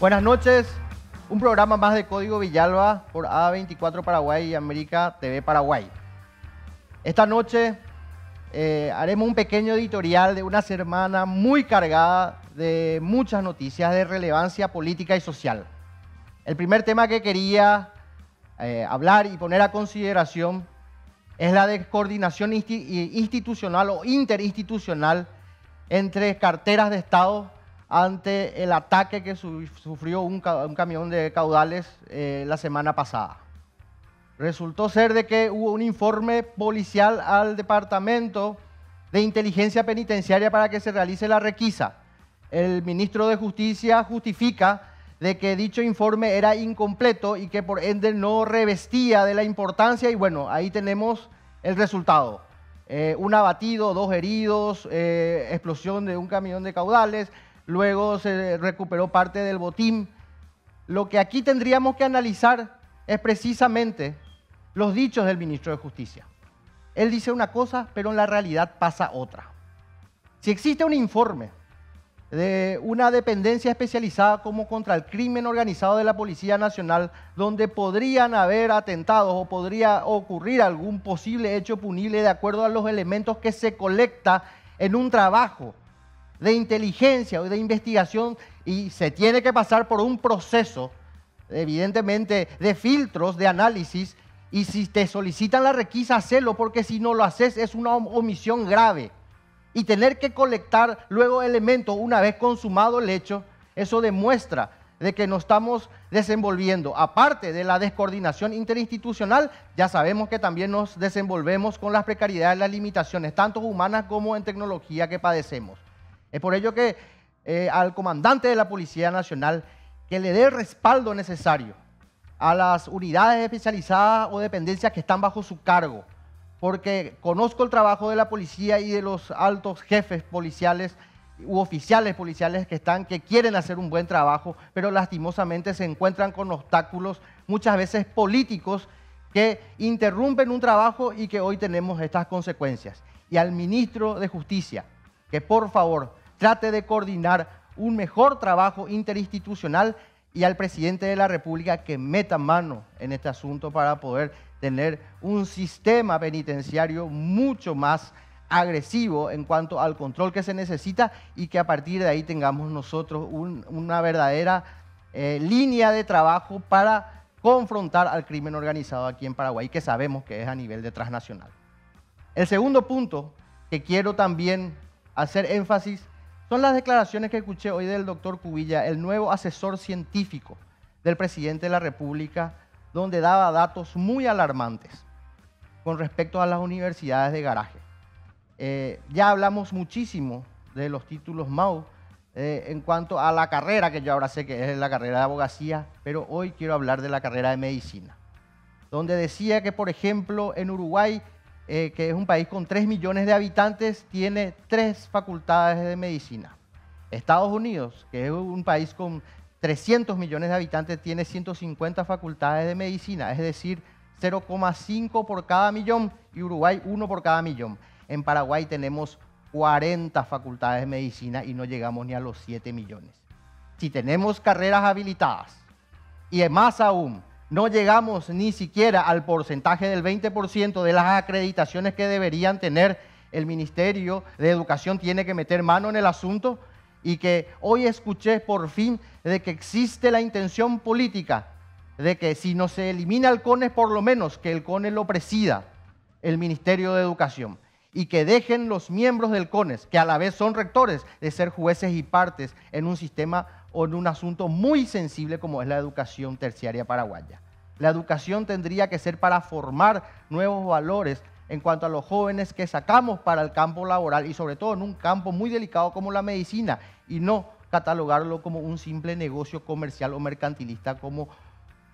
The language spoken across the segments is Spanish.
Buenas noches, un programa más de Código Villalba por A24 Paraguay y América TV Paraguay. Esta noche eh, haremos un pequeño editorial de una semana muy cargada de muchas noticias de relevancia política y social. El primer tema que quería eh, hablar y poner a consideración es la descoordinación institucional o interinstitucional entre carteras de Estado ante el ataque que sufrió un, camión de caudales eh, la semana pasada. Resultó ser de que hubo un informe policial al Departamento de Inteligencia Penitenciaria para que se realice la requisa. El ministro de Justicia justifica de que dicho informe era incompleto y que por ende no revestía de la importancia y bueno, ahí tenemos el resultado. Eh, un abatido, dos heridos, eh, explosión de un camión de caudales, luego se recuperó parte del botín. Lo que aquí tendríamos que analizar es precisamente los dichos del ministro de Justicia. Él dice una cosa, pero en la realidad pasa otra. Si existe un informe de una dependencia especializada como contra el crimen organizado de la Policía Nacional, donde podrían haber atentados o podría ocurrir algún posible hecho punible de acuerdo a los elementos que se colecta en un trabajo de inteligencia o de investigación y se tiene que pasar por un proceso, evidentemente, de filtros, de análisis. Y si te solicitan la requisa, hacelo, porque si no lo haces es una omisión grave. Y tener que colectar luego elementos una vez consumado el hecho, eso demuestra de que nos estamos desenvolviendo. Aparte de la descoordinación interinstitucional, ya sabemos que también nos desenvolvemos con las precariedades, las limitaciones, tanto humanas como en tecnología que padecemos. Es por ello que eh, al comandante de la Policía Nacional que le dé el respaldo necesario a las unidades especializadas o dependencias que están bajo su cargo, porque conozco el trabajo de la policía y de los altos jefes policiales u oficiales policiales que están, que quieren hacer un buen trabajo, pero lastimosamente se encuentran con obstáculos muchas veces políticos que interrumpen un trabajo y que hoy tenemos estas consecuencias. Y al ministro de Justicia, que por favor trate de coordinar un mejor trabajo interinstitucional y al presidente de la República que meta mano en este asunto para poder tener un sistema penitenciario mucho más agresivo en cuanto al control que se necesita y que a partir de ahí tengamos nosotros una verdadera eh, línea de trabajo para confrontar al crimen organizado aquí en Paraguay, que sabemos que es a nivel de transnacional. El segundo punto que quiero también hacer énfasis son las declaraciones que escuché hoy del doctor Cubilla, el nuevo asesor científico del presidente de la República, donde daba datos muy alarmantes con respecto a las universidades de garaje. Eh, ya hablamos muchísimo de los títulos MAU eh, en cuanto a la carrera, que yo ahora sé que es la carrera de abogacía, pero hoy quiero hablar de la carrera de medicina, donde decía que, por ejemplo, en Uruguay eh, que es un país con 3 millones de habitantes, tiene tres facultades de medicina. Estados Unidos, que es un país con 300 millones de habitantes, tiene 150 facultades de medicina, es decir, 0,5 por cada millón y Uruguay 1 por cada millón. En Paraguay tenemos 40 facultades de medicina y no llegamos ni a los 7 millones. Si tenemos carreras habilitadas y es más aún, no llegamos ni siquiera al porcentaje del 20% de las acreditaciones que deberían tener. El Ministerio de Educación tiene que meter mano en el asunto y que hoy escuché por fin de que existe la intención política de que si no se elimina el CONES, por lo menos que el CONES lo presida el Ministerio de Educación y que dejen los miembros del CONES, que a la vez son rectores, de ser jueces y partes en un sistema o en un asunto muy sensible como es la educación terciaria paraguaya. La educación tendría que ser para formar nuevos valores en cuanto a los jóvenes que sacamos para el campo laboral y sobre todo en un campo muy delicado como la medicina y no catalogarlo como un simple negocio comercial o mercantilista como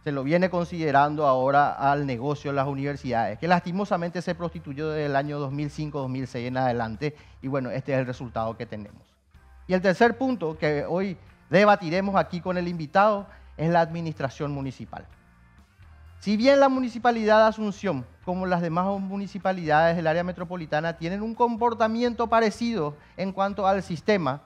se lo viene considerando ahora al negocio de las universidades, que lastimosamente se prostituyó desde el año 2005-2006 en adelante y bueno, este es el resultado que tenemos. Y el tercer punto que hoy debatiremos aquí con el invitado es la administración municipal. Si bien la municipalidad de Asunción, como las demás municipalidades del área metropolitana, tienen un comportamiento parecido en cuanto al sistema,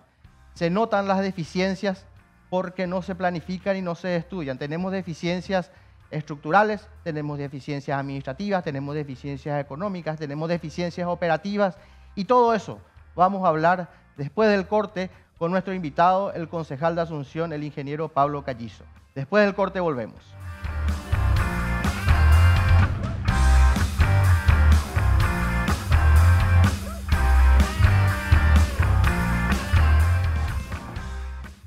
se notan las deficiencias porque no se planifican y no se estudian. Tenemos deficiencias estructurales, tenemos deficiencias administrativas, tenemos deficiencias económicas, tenemos deficiencias operativas y todo eso vamos a hablar después del corte con nuestro invitado, el concejal de Asunción, el ingeniero Pablo Callizo. Después del corte volvemos.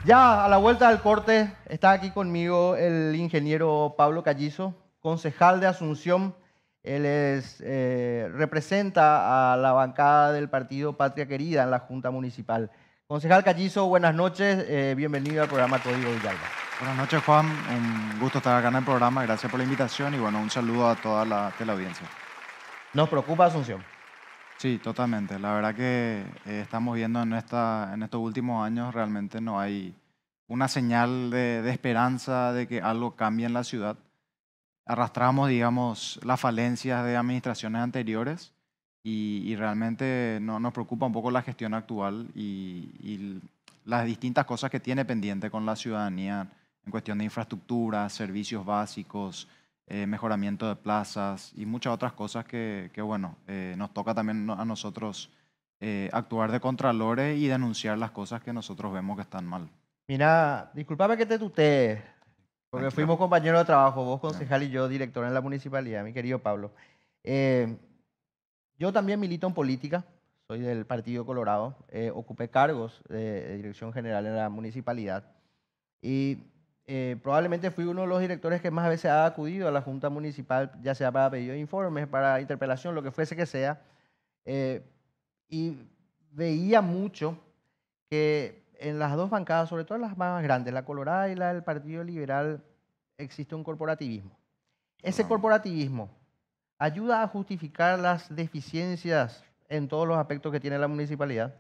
Ya a la vuelta del corte está aquí conmigo el ingeniero Pablo Callizo, concejal de Asunción. Él eh, representa a la bancada del partido Patria Querida en la Junta Municipal. Concejal Callizo, buenas noches. Eh, bienvenido al programa Código Villalba. Buenas noches, Juan. Un gusto estar acá en el programa. Gracias por la invitación y bueno, un saludo a toda la teleaudiencia. Nos preocupa Asunción. Sí, totalmente. La verdad que eh, estamos viendo en, esta, en estos últimos años realmente no hay una señal de, de, esperanza de que algo cambie en la ciudad. Arrastramos, digamos, las falencias de administraciones anteriores y, realmente no, nos preocupa un poco la gestión actual y, las distintas cosas que tiene pendiente con la ciudadanía en cuestión de infraestructura, servicios básicos, eh, mejoramiento de plazas y muchas otras cosas que, bueno, eh, nos toca también a nosotros eh, actuar de contralores y denunciar las cosas que nosotros vemos que están mal. Mira, discúlpame que te tutee, porque fuimos compañeros de trabajo, vos concejal y yo director en la municipalidad, mi querido Pablo. Eh, yo también milito en política, soy del Partido Colorado, eh, ocupé cargos de, dirección general en la municipalidad y eh, probablemente fui uno de los directores que más veces ha acudido a la Junta Municipal, ya sea para pedir informes, para interpelación, lo que fuese que sea, eh, y veía mucho que en las dos bancadas, sobre todo en las más grandes, la Colorada y la del Partido Liberal, existe un corporativismo. Ese ah. corporativismo ayuda a justificar las deficiencias en todos los aspectos que tiene la municipalidad?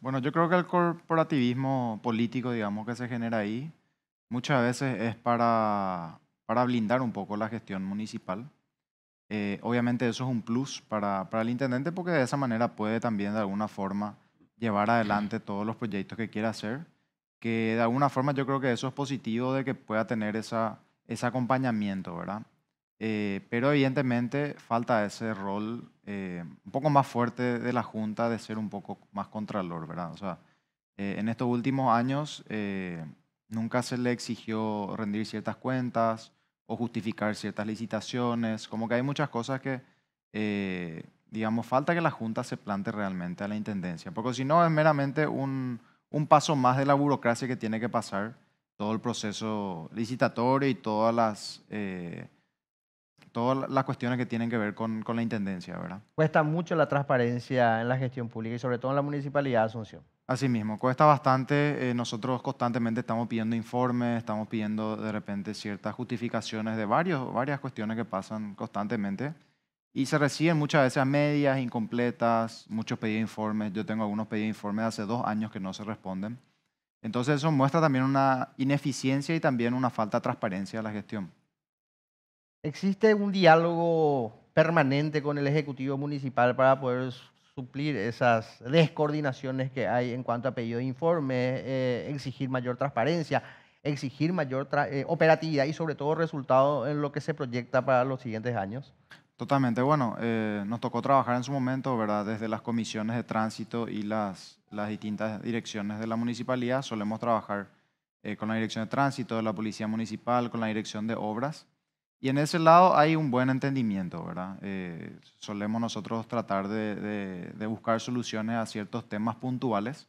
Bueno, yo creo que el corporativismo político, digamos, que se genera ahí, muchas veces es para, para blindar un poco la gestión municipal. Eh, obviamente eso es un plus para, el intendente porque de esa manera puede también de alguna forma llevar adelante todos los proyectos que quiera hacer, que de alguna forma yo creo que eso es positivo de que pueda tener esa, ese acompañamiento, ¿verdad? Eh, pero evidentemente falta ese rol eh, un poco más fuerte de la Junta de ser un poco más contralor, ¿verdad? O sea, eh, en estos últimos años nunca se le exigió rendir ciertas cuentas o justificar ciertas licitaciones, como que hay muchas cosas que, digamos, falta que la Junta se plante realmente a la Intendencia, porque si no es meramente un, un paso más de la burocracia que tiene que pasar todo el proceso licitatorio y todas las todas las cuestiones que tienen que ver con, la intendencia, ¿verdad? Cuesta mucho la transparencia en la gestión pública y sobre todo en la municipalidad de Asunción. Así mismo, cuesta bastante. Eh, nosotros constantemente estamos pidiendo informes, estamos pidiendo de repente ciertas justificaciones de varios, varias cuestiones que pasan constantemente y se reciben muchas veces a medias, incompletas, muchos pedidos de informes. Yo tengo algunos pedidos de informes de hace dos años que no se responden. Entonces eso muestra también una ineficiencia y también una falta de transparencia de la gestión. ¿Existe un diálogo permanente con el Ejecutivo Municipal para poder suplir esas descoordinaciones que hay en cuanto a pedido de informes, eh, exigir mayor transparencia, exigir mayor eh, operatividad y sobre todo resultado en lo que se proyecta para los siguientes años? Totalmente, bueno, eh, nos tocó trabajar en su momento, ¿verdad? Desde las comisiones de tránsito y las, las distintas direcciones de la municipalidad, solemos trabajar con la dirección de tránsito, de la policía municipal, con la dirección de obras y en ese lado hay un buen entendimiento, ¿verdad? Eh, solemos nosotros tratar de, buscar soluciones a ciertos temas puntuales,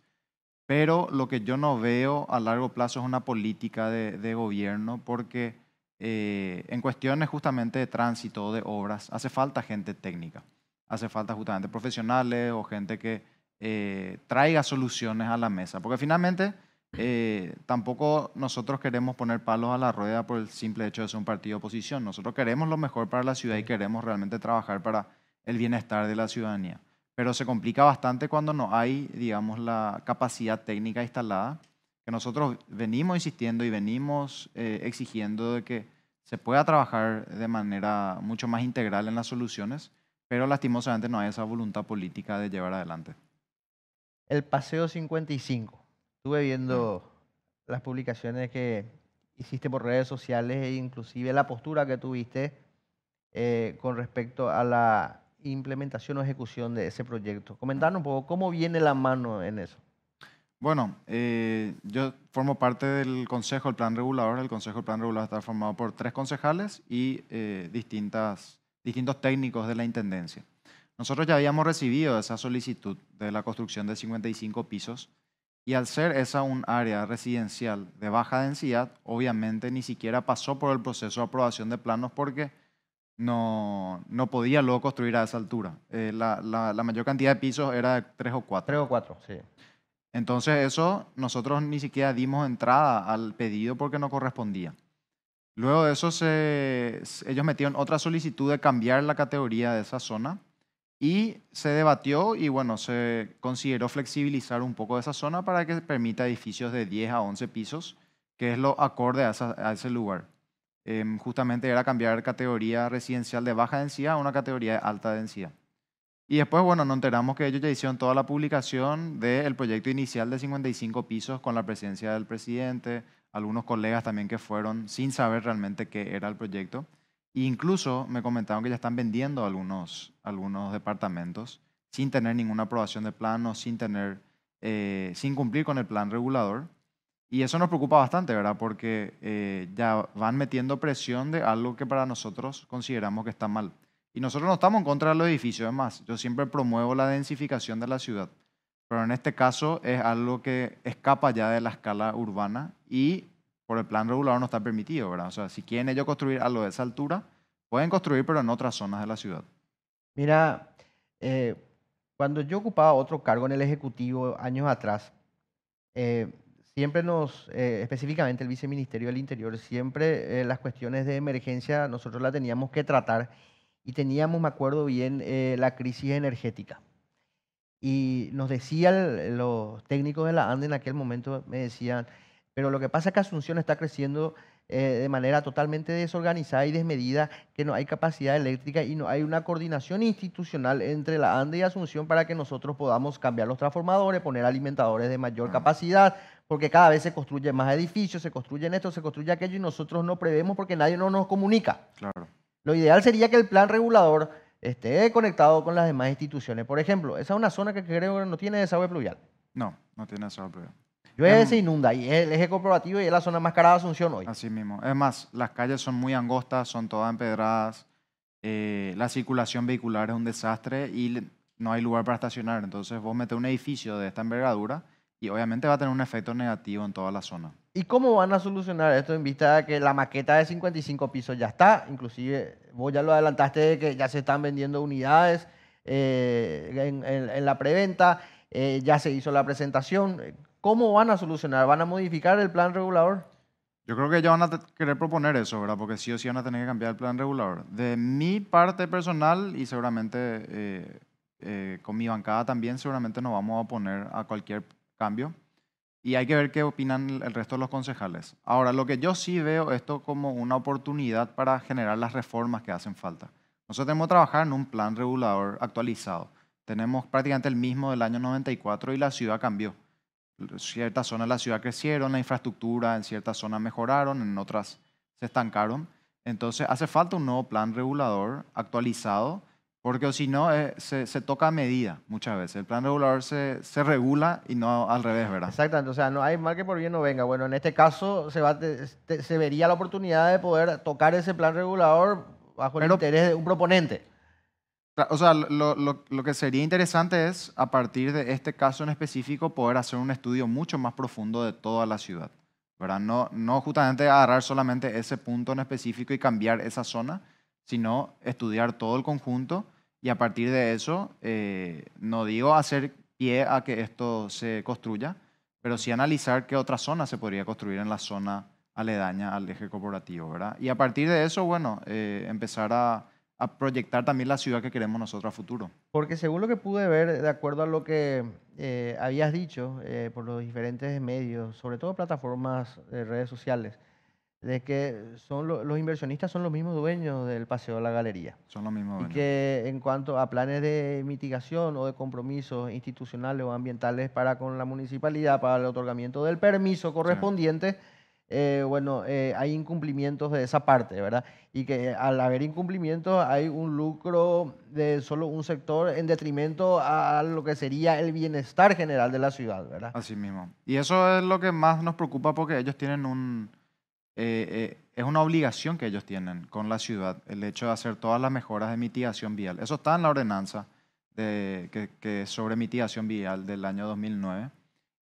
pero lo que yo no veo a largo plazo es una política de, gobierno, porque eh, en cuestiones justamente de tránsito, de obras, hace falta gente técnica, hace falta justamente profesionales o gente que eh, traiga soluciones a la mesa, porque finalmente eh, tampoco nosotros queremos poner palos a la rueda por el simple hecho de ser un partido de oposición. Nosotros queremos lo mejor para la ciudad y queremos realmente trabajar para el bienestar de la ciudadanía. Pero se complica bastante cuando no hay, digamos, la capacidad técnica instalada, que nosotros venimos insistiendo y venimos eh, exigiendo de que se pueda trabajar de manera mucho más integral en las soluciones, pero lastimosamente no hay esa voluntad política de llevar adelante. El paseo 55 Estuve viendo las publicaciones que hiciste por redes sociales e inclusive la postura que tuviste eh, con respecto a la implementación o ejecución de ese proyecto. Coméntanos un poco cómo viene la mano en eso. Bueno, eh, yo formo parte del Consejo del Plan Regulador. El Consejo del Plan Regulador está formado por tres concejales y eh, distintas, distintos técnicos de la Intendencia. Nosotros ya habíamos recibido esa solicitud de la construcción de 55 pisos y al ser esa un área residencial de baja densidad, obviamente ni siquiera pasó por el proceso de aprobación de planos porque no, podía luego construir a esa altura. Eh, la, mayor cantidad de pisos era de tres o cuatro. Tres o cuatro, sí. Entonces eso nosotros ni siquiera dimos entrada al pedido porque no correspondía. Luego de eso se, ellos metieron otra solicitud de cambiar la categoría de esa zona y se debatió y bueno, se consideró flexibilizar un poco esa zona para que permita edificios de 10 a 11 pisos, que es lo acorde a, ese lugar. Em, justamente era cambiar categoría residencial de baja densidad a una categoría de alta densidad. Y después, bueno, nos enteramos que ellos ya hicieron toda la publicación del proyecto inicial de 55 pisos con la presencia del presidente, algunos colegas también que fueron sin saber realmente qué era el proyecto incluso me comentaron que ya están vendiendo algunos, algunos departamentos sin tener ninguna aprobación de plan sin, tener, eh, sin cumplir con el plan regulador. Y eso nos preocupa bastante, ¿verdad? Porque eh, ya van metiendo presión de algo que para nosotros consideramos que está mal. Y nosotros no estamos en contra de los edificios, además. Yo siempre promuevo la densificación de la ciudad. Pero en este caso es algo que escapa ya de la escala urbana y por el plan regulador no está permitido, ¿verdad? O sea, si quieren ellos construir algo de esa altura, pueden construir, pero en otras zonas de la ciudad. Mira, eh, cuando yo ocupaba otro cargo en el Ejecutivo años atrás, eh, siempre nos, eh, específicamente el Viceministerio del Interior, siempre las cuestiones de emergencia nosotros las teníamos que tratar y teníamos, me acuerdo bien, la crisis energética. Y nos decían los técnicos de la ANDE en aquel momento, me decían, pero lo que pasa es que Asunción está creciendo eh, de manera totalmente desorganizada y desmedida, que no hay capacidad eléctrica y no hay una coordinación institucional entre la ANDE y Asunción para que nosotros podamos cambiar los transformadores, poner alimentadores de mayor capacidad, porque cada vez se construyen más edificios, se construyen esto, se construye aquello y nosotros no prevemos porque nadie no nos comunica. Claro. Lo ideal sería que el plan regulador esté conectado con las demás instituciones. Por ejemplo, esa es una zona que creo que no tiene desagüe pluvial. No, no tiene desagüe pluvial. Llueve, se em, inunda. Y el eje comprobativo y es la zona más carada de Asunción hoy. Así mismo. Es más, las calles son muy angostas, son todas empedradas. Eh, la circulación vehicular es un desastre y no hay lugar para estacionar. Entonces vos metes un edificio de esta envergadura y obviamente va a tener un efecto negativo en toda la zona. ¿Y cómo van a solucionar esto en vista de que la maqueta de 55 pisos ya está? Inclusive vos ya lo adelantaste de que ya se están vendiendo unidades eh, en, la preventa. Eh, ya se hizo la presentación. ¿Cómo van a solucionar? ¿Van a modificar el plan regulador? Yo creo que ya van a querer proponer eso, ¿verdad? Porque sí o sí van a tener que cambiar el plan regulador. De mi parte personal y seguramente eh, eh, con mi bancada también, seguramente nos vamos a oponer a cualquier cambio. Y hay que ver qué opinan el resto de los concejales. Ahora, lo que yo sí veo esto como una oportunidad para generar las reformas que hacen falta. Nosotros tenemos que trabajar en un plan regulador actualizado. Tenemos prácticamente el mismo del año 94 y la ciudad cambió ciertas zonas de la ciudad crecieron, la infraestructura en ciertas zonas mejoraron, en otras se estancaron. Entonces hace falta un nuevo plan regulador actualizado, porque si no eh, se, toca a medida muchas veces. El plan regulador se, se, regula y no al revés, ¿verdad? Exactamente, o sea, no hay mal que por bien no venga. Bueno, en este caso se, va, se vería la oportunidad de poder tocar ese plan regulador bajo el interés de un proponente. O sea, lo, lo, lo, que sería interesante es, a partir de este caso en específico, poder hacer un estudio mucho más profundo de toda la ciudad. ¿verdad? No, no justamente agarrar solamente ese punto en específico y cambiar esa zona, sino estudiar todo el conjunto y a partir de eso, eh, no digo hacer pie a que esto se construya, pero sí analizar qué otra zona se podría construir en la zona aledaña al eje corporativo. ¿verdad? Y a partir de eso, bueno, eh, empezar a a proyectar también la ciudad que queremos nosotros a futuro. Porque según lo que pude ver, de acuerdo a lo que eh, habías dicho eh, por los diferentes medios, sobre todo plataformas, de eh, redes sociales, de que son los inversionistas son los mismos dueños del paseo de la galería. Son los mismos dueños. Y que en cuanto a planes de mitigación o de compromisos institucionales o ambientales para con la municipalidad, para el otorgamiento del permiso correspondiente, eh, bueno, eh, hay incumplimientos de esa parte, ¿verdad? Y que al haber incumplimientos hay un lucro de solo un sector en detrimento a lo que sería el bienestar general de la ciudad, ¿verdad? Así mismo. Y eso es lo que más nos preocupa porque ellos tienen un... Eh, es una obligación que ellos tienen con la ciudad, el hecho de hacer todas las mejoras de mitigación vial. Eso está en la ordenanza de, que, que sobre mitigación vial del año 2009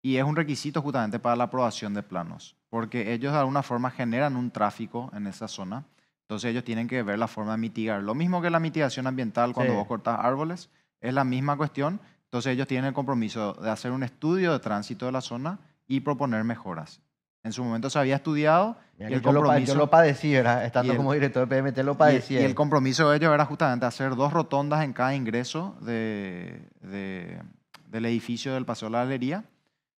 y es un requisito justamente para la aprobación de planos porque ellos de alguna forma generan un tráfico en esa zona. Entonces ellos tienen que ver la forma de mitigar. Lo mismo que la mitigación ambiental cuando vos cortas árboles, es la misma cuestión. Entonces ellos tienen el compromiso de hacer un estudio de tránsito de la zona y proponer mejoras. En su momento se había estudiado el yo compromiso... Lo, yo lo padecí, Estando como director de PMT lo padecí. Y, el compromiso de ellos era justamente hacer dos rotondas en cada ingreso de, del edificio del Paseo de la Galería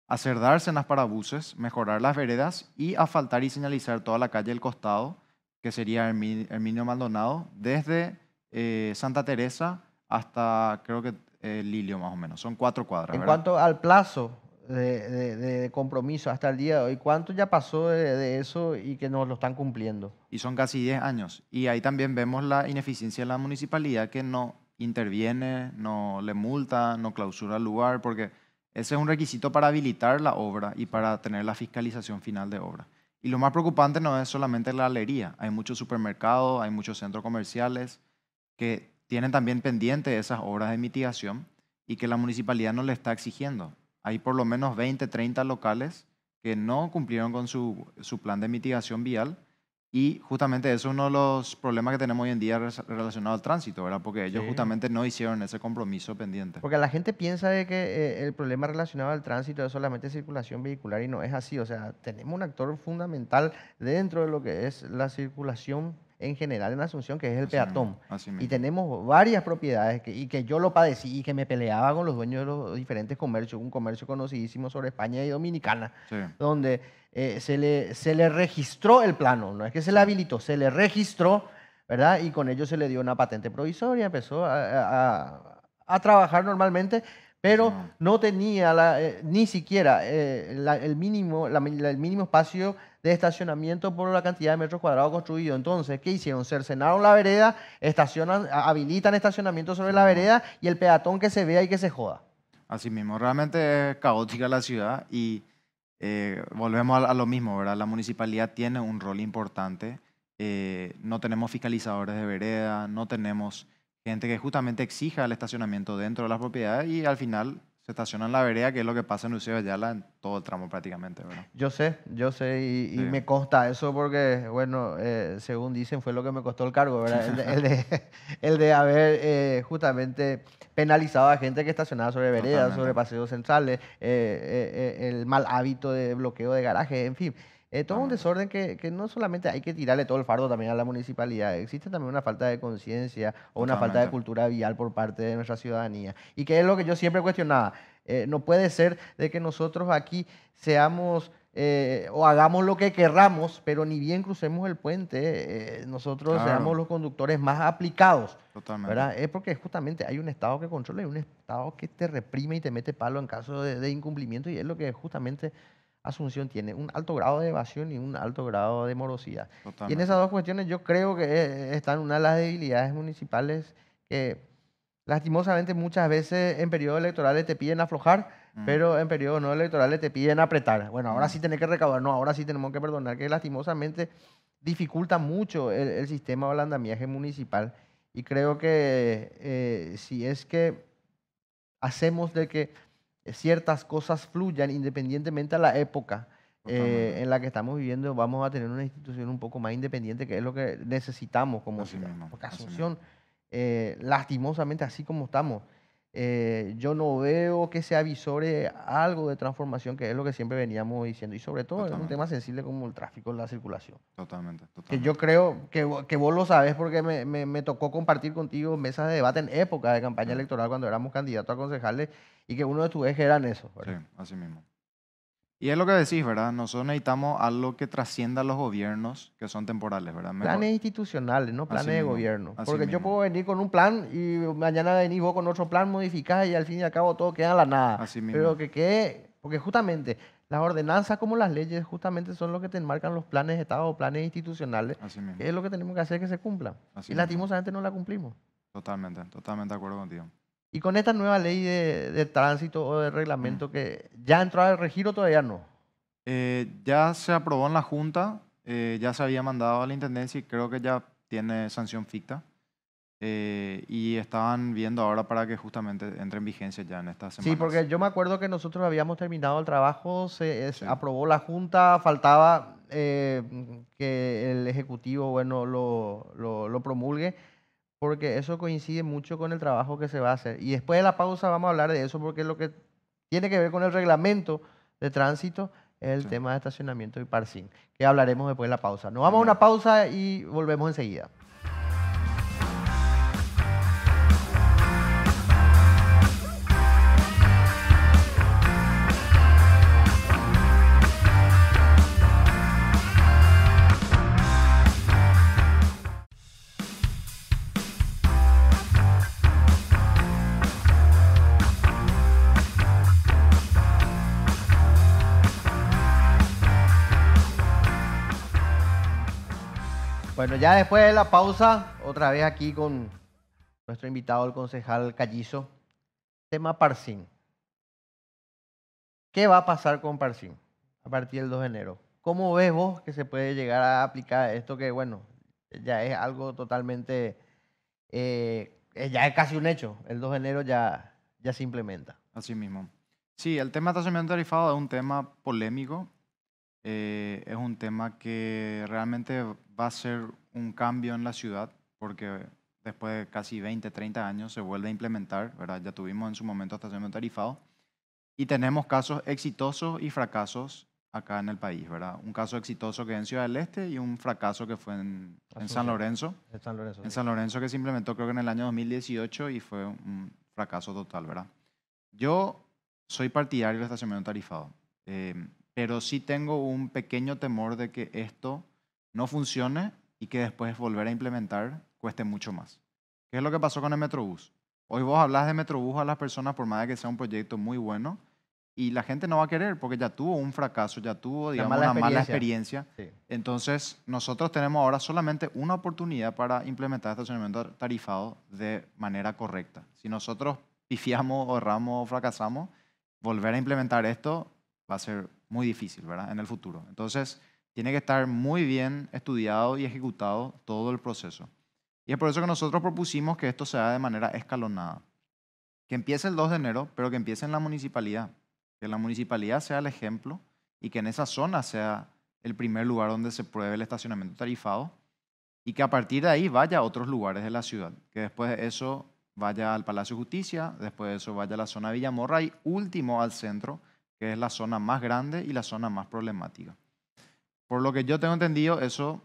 hacer dársenas para buses, mejorar las veredas y asfaltar y señalizar toda la calle del costado, que sería Herminio Maldonado, desde eh, Santa Teresa hasta creo que eh, Lilio más o menos. Son cuatro cuadras. En cuanto al plazo de, compromiso hasta el día de hoy, ¿cuánto ya pasó de, eso y que no lo están cumpliendo? Y son casi 10 años. Y ahí también vemos la ineficiencia de la municipalidad que no interviene, no le multa, no clausura el lugar, porque ese es un requisito para habilitar la obra y para tener la fiscalización final de obra. Y lo más preocupante no es solamente la alería. hay muchos supermercados, hay muchos centros comerciales que tienen también pendiente esas obras de mitigación y que la municipalidad no le está exigiendo. Hay por lo menos 20, 30 locales que no cumplieron con su, su plan de mitigación vial y justamente eso es uno de los problemas que tenemos hoy en día relacionado al tránsito, ¿verdad? Porque ellos justamente no hicieron ese compromiso pendiente. Porque la gente piensa de que eh, el problema relacionado al tránsito es solamente circulación vehicular y no es así. O sea, tenemos un actor fundamental dentro de lo que es la circulación en general en Asunción, que es el peatón. y tenemos varias propiedades y que yo lo padecí y que me peleaba con los dueños de los diferentes comercios, un comercio conocidísimo sobre España y Dominicana, donde eh, se, le, se le registró el plano, no es que se le habilitó, se le registró, ¿verdad? Y con ello se le dio una patente provisoria, empezó a trabajar normalmente pero no tenía eh, ni siquiera eh, el, mínimo, el mínimo espacio de estacionamiento por la cantidad de metros cuadrados construidos. Entonces, ¿qué hicieron? Cercenaron la vereda, habilitan estacionamiento sobre la vereda y el peatón que se vea y que se joda. Así mismo, realmente es caótica la ciudad y eh, volvemos a, lo mismo, ¿verdad? La municipalidad tiene un rol importante. no tenemos fiscalizadores de vereda, no tenemos gente que justamente exija el estacionamiento dentro de las propiedades y al final se estaciona en la vereda, que es lo que pasa en Museo Ayala en todo el tramo prácticamente. ¿verdad? Yo sé, yo sé, y, me consta eso porque, bueno, eh, según dicen, fue lo que me costó el cargo, El, de, haber eh, justamente penalizado a gente que estacionaba sobre veredas, sobre paseos centrales, eh, el mal hábito de bloqueo de garaje, en fin. Eh, todo un desorden que, no solamente hay que tirarle todo el fardo también a la municipalidad, existe también una falta de conciencia o una falta de cultura vial por parte de nuestra ciudadanía. Y que es lo que yo siempre cuestionaba. Eh, no puede ser de que nosotros aquí seamos... Eh, o hagamos lo que querramos, pero ni bien crucemos el puente, nosotros seamos los conductores más aplicados. Totalmente. ¿verdad? Es porque justamente hay un Estado que controla y un Estado que te reprime y te mete palo en caso de incumplimiento, y es lo que justamente Asunción tiene un alto grado de evasión y un alto grado de morosidad. Y en esas dos cuestiones yo creo que eh, están una de las debilidades municipales que lastimosamente muchas veces en periodos electorales te piden aflojar, pero en periodos no electorales te piden apretar. Bueno, ahora sí tenés que recaudar, no, ahora sí tenemos que perdonar, que lastimosamente dificulta mucho el, sistema o el andamiaje municipal. Y creo que eh, si es que hacemos de que ciertas cosas fluyan independientemente a la época eh, en la que estamos viviendo, vamos a tener una institución un poco más independiente, que es lo que necesitamos como Asunción, eh, lastimosamente, así como estamos, eh, yo no veo que se avisore algo de transformación, que es lo que siempre veníamos diciendo, y sobre todo en un tema sensible como el tráfico, la circulación. Totalmente, totalmente. Que yo creo que, vos lo sabes porque me, tocó compartir contigo mesas de debate en época de campaña electoral cuando éramos candidatos a concejales y que uno de tus ejes eran eso. Sí, así mismo. Y es lo que decís, ¿verdad? Nosotros necesitamos algo que trascienda los gobiernos que son temporales, ¿verdad? Planes institucionales, no planes de gobierno. Porque yo puedo venir con un plan y mañana venís vos con otro plan, modificado y al fin y al cabo todo queda a la nada. Así mismo. Pero que quede, porque justamente las ordenanzas como las leyes justamente son lo que te enmarcan los planes de Estado o planes institucionales. Así mismo. es lo que tenemos que hacer que se cumpla. Así y lastimosamente no la cumplimos. Totalmente, totalmente de acuerdo contigo. Y con esta nueva ley de, tránsito o de reglamento que ya entró al regir o todavía no. Eh, ya se aprobó en la Junta, eh, ya se había mandado a la Intendencia y creo que ya tiene sanción ficta. Eh, y estaban viendo ahora para que justamente entre en vigencia ya en esta semana. Sí, porque yo me acuerdo que nosotros habíamos terminado el trabajo, se aprobó la Junta, faltaba que el Ejecutivo bueno, lo, lo, lo promulgue porque eso coincide mucho con el trabajo que se va a hacer. Y después de la pausa vamos a hablar de eso, porque lo que tiene que ver con el reglamento de tránsito es el tema de estacionamiento y parking, que hablaremos después de la pausa. Nos vamos a una pausa y volvemos enseguida. Bueno, ya después de la pausa, otra vez aquí con nuestro invitado, el concejal Callizo. Tema Parsin. ¿Qué va a pasar con Parsin a partir del 2 de enero? ¿Cómo ves vos que se puede llegar a aplicar esto que, bueno, ya es algo totalmente, eh, eh, ya es casi un hecho. El 2 de enero ya, ya se implementa. Así mismo. Sí, el tema de estacionamiento tarifado es un tema polémico eh, es un tema que realmente va a ser un cambio en la ciudad, porque después de casi 20, 30 años se vuelve a implementar, ¿verdad? Ya tuvimos en su momento estacionamiento tarifado y tenemos casos exitosos y fracasos acá en el país, ¿verdad? Un caso exitoso que es en Ciudad del Este y un fracaso que fue en, en San Lorenzo. En San Lorenzo. En San Lorenzo que se implementó creo que en el año 2018 y fue un fracaso total, ¿verdad? Yo soy partidario del estacionamiento tarifado. Eh, pero sí tengo un pequeño temor de que esto no funcione y que después volver a implementar cueste mucho más. ¿Qué es lo que pasó con el Metrobús? Hoy vos hablas de Metrobús a las personas por más de que sea un proyecto muy bueno y la gente no va a querer porque ya tuvo un fracaso, ya tuvo, digamos, una mala experiencia. Entonces, nosotros tenemos ahora solamente una oportunidad para implementar estacionamiento tarifado de manera correcta. Si nosotros pifiamos, ahorramos o fracasamos, volver a implementar esto va a ser muy difícil, ¿verdad? En el futuro. Entonces, tiene que estar muy bien estudiado y ejecutado todo el proceso. Y es por eso que nosotros propusimos que esto sea de manera escalonada. Que empiece el 2 de enero, pero que empiece en la municipalidad. Que la municipalidad sea el ejemplo y que en esa zona sea el primer lugar donde se pruebe el estacionamiento tarifado y que a partir de ahí vaya a otros lugares de la ciudad. Que después de eso vaya al Palacio de Justicia, después de eso vaya a la zona de Villamorra y último al centro que es la zona más grande y la zona más problemática. Por lo que yo tengo entendido, eso,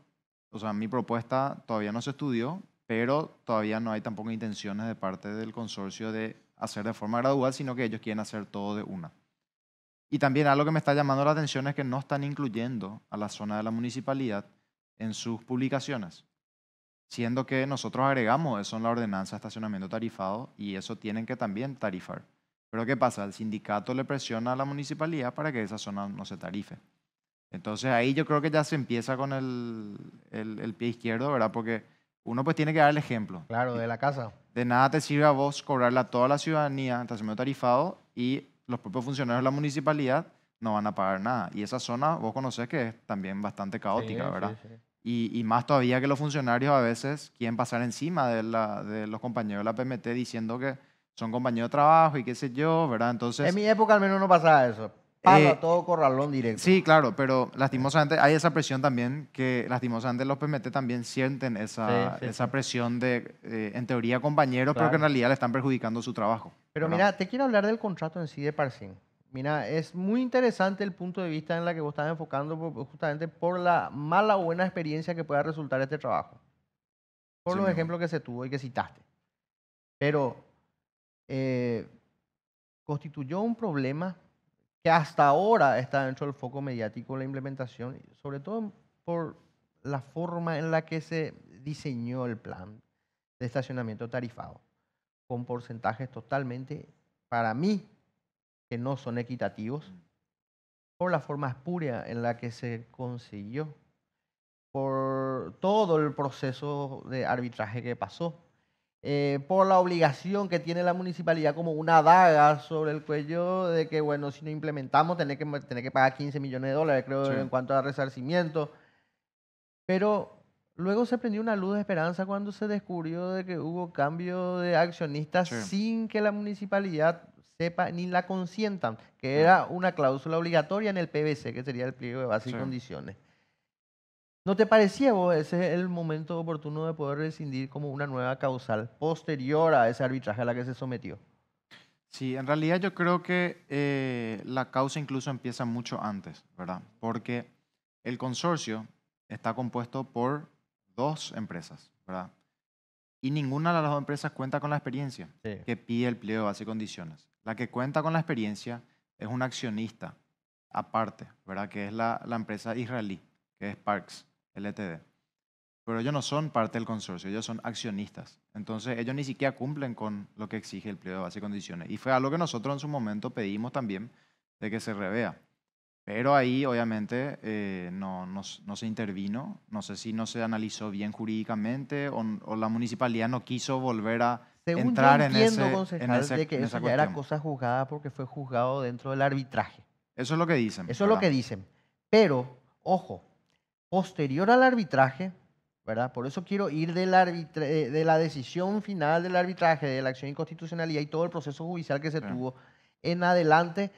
o sea, mi propuesta todavía no se estudió, pero todavía no hay tampoco intenciones de parte del consorcio de hacer de forma gradual, sino que ellos quieren hacer todo de una. Y también algo que me está llamando la atención es que no están incluyendo a la zona de la municipalidad en sus publicaciones, siendo que nosotros agregamos eso en la ordenanza de estacionamiento tarifado y eso tienen que también tarifar. Pero ¿qué pasa? El sindicato le presiona a la municipalidad para que esa zona no se tarife. Entonces ahí yo creo que ya se empieza con el, pie izquierdo, ¿verdad? Porque uno pues tiene que dar el ejemplo. Claro, de la casa. De nada te sirve a vos cobrarla a toda la ciudadanía en medio tarifado y los propios funcionarios de la municipalidad no van a pagar nada. Y esa zona vos conocés que es también bastante caótica, ¿verdad? Y, más todavía que los funcionarios a veces quieren pasar encima de los compañeros de la PMT diciendo que son compañeros de trabajo y qué sé yo, ¿verdad? Entonces... En mi época al menos no pasaba eso. Pasa eh, todo corralón directo. Sí, claro, pero lastimosamente hay esa presión también que lastimosamente los PMT también sienten esa, esa presión de, eh, en teoría, compañeros, pero que en realidad le están perjudicando su trabajo. Pero mira, te quiero hablar del contrato en sí de Parcín. Mira, es muy interesante el punto de vista en la que vos estás enfocando justamente por la mala o buena experiencia que pueda resultar este trabajo. Por los ejemplos que se tuvo y que citaste. Pero eh, constituyó un problema que hasta ahora está dentro del foco mediático de la implementación, sobre todo por la forma en la que se diseñó el plan de estacionamiento tarifado, con porcentajes totalmente, para mí, que no son equitativos, mm. por la forma espuria en la que se consiguió, por todo el proceso de arbitraje que pasó, eh, por la obligación que tiene la municipalidad como una daga sobre el cuello de que, bueno, si no implementamos, tener que, tener que pagar 15 millones de dólares, creo, en cuanto a resarcimiento. Pero luego se prendió una luz de esperanza cuando se descubrió de que hubo cambio de accionistas sin que la municipalidad sepa ni la consientan, que mm. era una cláusula obligatoria en el PBC, que sería el pliego de bases y condiciones. ¿No te parecía vos ese el momento oportuno de poder rescindir como una nueva causal posterior a ese arbitraje a la que se sometió? Sí, en realidad yo creo que eh, la causa incluso empieza mucho antes, ¿verdad? Porque el consorcio está compuesto por dos empresas, ¿verdad? Y ninguna de las dos empresas cuenta con la experiencia que pide el pliego de base y condiciones. La que cuenta con la experiencia es un accionista aparte, ¿verdad? Que es la, la empresa israelí, que es Parks. LTD. Pero ellos no son parte del consorcio, ellos son accionistas. Entonces ellos ni siquiera cumplen con lo que exige el pliego de base y condiciones. Y fue algo que nosotros en su momento pedimos también de que se revea. Pero ahí obviamente eh, no, se intervino, no sé si no se analizó bien jurídicamente o, la municipalidad no quiso volver a entrar en ese, Según entiendo de que eso ya era cosa juzgada porque fue juzgado dentro del arbitraje. Eso es lo que dicen. Eso es lo que dicen. Pero, ojo, posterior al arbitraje, ¿verdad? Por eso quiero ir eh, de la decisión final del arbitraje, de la acción inconstitucional y y todo el proceso judicial que se tuvo en adelante,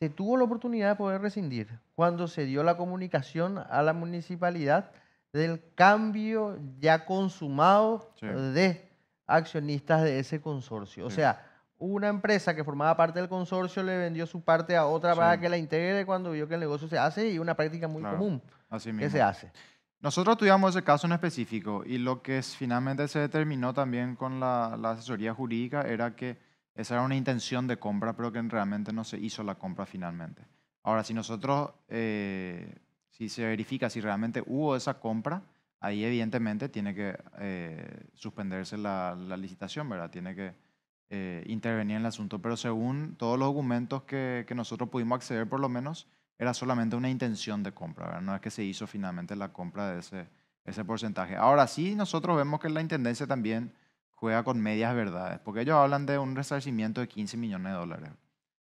se tuvo la oportunidad de poder rescindir cuando se dio la comunicación a la municipalidad del cambio ya consumado de accionistas de ese consorcio. O sea, una empresa que formaba parte del consorcio le vendió su parte a otra para que la integre cuando vio que el negocio se hace y una práctica muy común. ¿Qué se hace? Nosotros estudiamos ese caso en específico y lo que finalmente se determinó también con la, asesoría jurídica era que esa era una intención de compra, pero que realmente no se hizo la compra finalmente. Ahora, si nosotros, eh, si se verifica si realmente hubo esa compra, ahí evidentemente tiene que eh, suspenderse la, licitación, ¿verdad? Tiene que eh, intervenir en el asunto. Pero según todos los documentos que, que nosotros pudimos acceder, por lo menos, era solamente una intención de compra, no es que se hizo finalmente la compra de ese, ese porcentaje. Ahora sí, nosotros vemos que la Intendencia también juega con medias verdades, porque ellos hablan de un resarcimiento de 15 millones de dólares,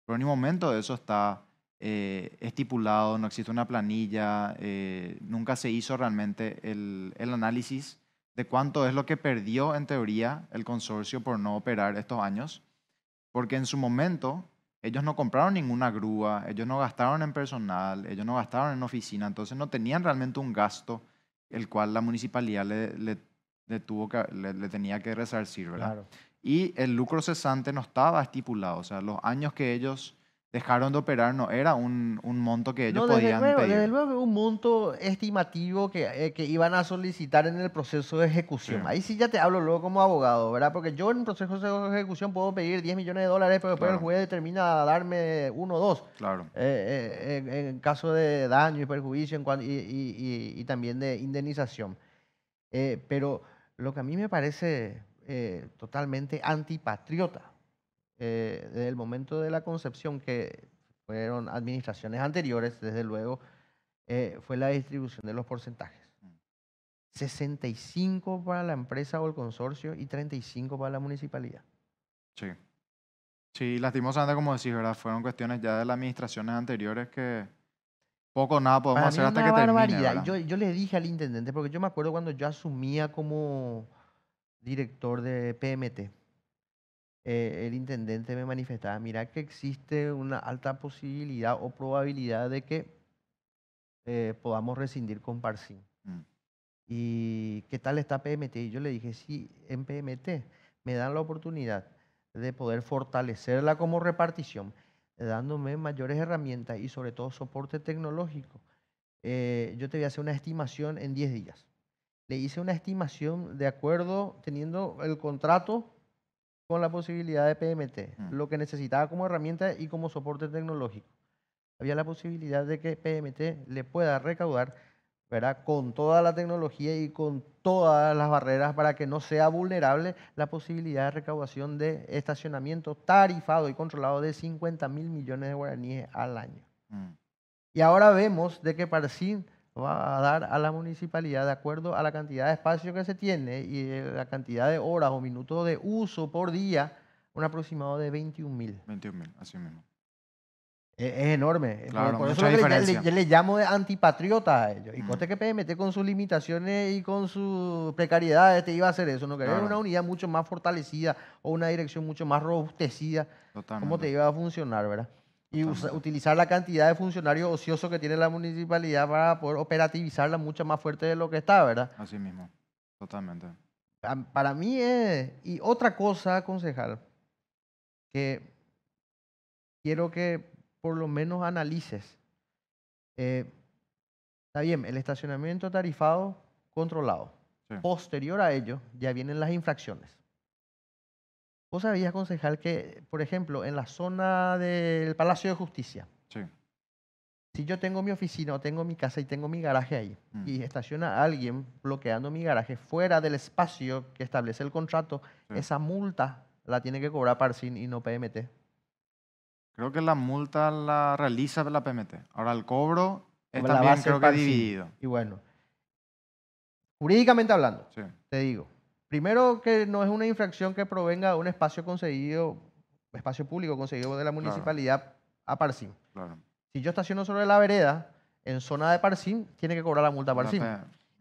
pero en ningún momento de eso está eh, estipulado, no existe una planilla, eh, nunca se hizo realmente el, el análisis de cuánto es lo que perdió en teoría el consorcio por no operar estos años, porque en su momento ellos no compraron ninguna grúa, ellos no gastaron en personal, ellos no gastaron en oficina, entonces no tenían realmente un gasto el cual la municipalidad le, le, tenía que resarcir, Y el lucro cesante no estaba estipulado, o sea, los años que ellos dejaron de operar no era un, monto que ellos podían luego, pedir. Desde luego un monto estimativo eh, que, iban a solicitar en el proceso de ejecución. Ahí sí ya te hablo luego como abogado, ¿verdad? Porque yo en el proceso de ejecución puedo pedir 10 millones de dólares, pero después el juez determina darme uno o dos. Claro. Eh, eh, en caso de daño y perjuicio y, también de indemnización. pero lo que a mí me parece totalmente antipatriota eh, desde el momento de la concepción, que fueron administraciones anteriores, desde luego, eh, fue la distribución de los porcentajes. 65 mm. para la empresa o el consorcio y 35 para la municipalidad. Sí. Sí, lastimosamente, como decís, ¿verdad? Fueron cuestiones ya de las administraciones anteriores que poco o nada podemos hacer hasta que termine. Yo, yo le dije al intendente, porque yo me acuerdo cuando yo asumía como director de PMT, eh, el intendente me manifestaba, mira que existe una alta posibilidad o probabilidad de que eh, podamos rescindir con Parsin. Mm. ¿Y qué tal está PMT? Y yo le dije, sí, en PMT me dan la oportunidad de poder fortalecerla como repartición, dándome mayores herramientas y sobre todo soporte tecnológico. Eh, yo te voy a hacer una estimación en 10 días. Le hice una estimación de acuerdo, teniendo el contrato con la posibilidad de PMT, mm. lo que necesitaba como herramienta y como soporte tecnológico. Había la posibilidad de que PMT le pueda recaudar ¿verdad? con toda la tecnología y con todas las barreras para que no sea vulnerable la posibilidad de recaudación de estacionamiento tarifado y controlado de 50 mil millones de guaraníes al año. Mm. Y ahora vemos de que sí va a dar a la municipalidad de acuerdo a la cantidad de espacio que se tiene y eh, la cantidad de horas o minutos de uso por día, un aproximado de 21 mil. mil, así mismo. Es, enorme. Claro, por eso le, le, llamo de antipatriota a ellos. Y que PMT con sus limitaciones y con sus precariedades te iba a hacer eso. No quería una unidad mucho más fortalecida o una dirección mucho más robustecida. ¿Cómo te iba a funcionar, verdad? y utilizar la cantidad de funcionarios ociosos que tiene la municipalidad para poder operativizarla mucho más fuerte de lo que está, ¿verdad? Así mismo, totalmente. Para, mí es... Y otra cosa, concejal, que quiero que por lo menos analices. Eh, está bien, el estacionamiento tarifado controlado. Posterior a ello, ya vienen las infracciones. Vos sabías, concejal, que, por ejemplo, en la zona del Palacio de Justicia, si yo tengo mi oficina o tengo mi casa y tengo mi garaje ahí, mm. y estaciona alguien bloqueando mi garaje fuera del espacio que establece el contrato, esa multa la tiene que cobrar Parsin y no PMT. Creo que la multa la realiza la PMT. Ahora, el cobro es creo que dividido. Y bueno, jurídicamente hablando, te digo, Primero que no es una infracción que provenga de un espacio conseguido, espacio público conseguido de la municipalidad a Parsim. Claro. Si yo estaciono sobre la vereda, en zona de Parsim, tiene que cobrar la multa a Parsim.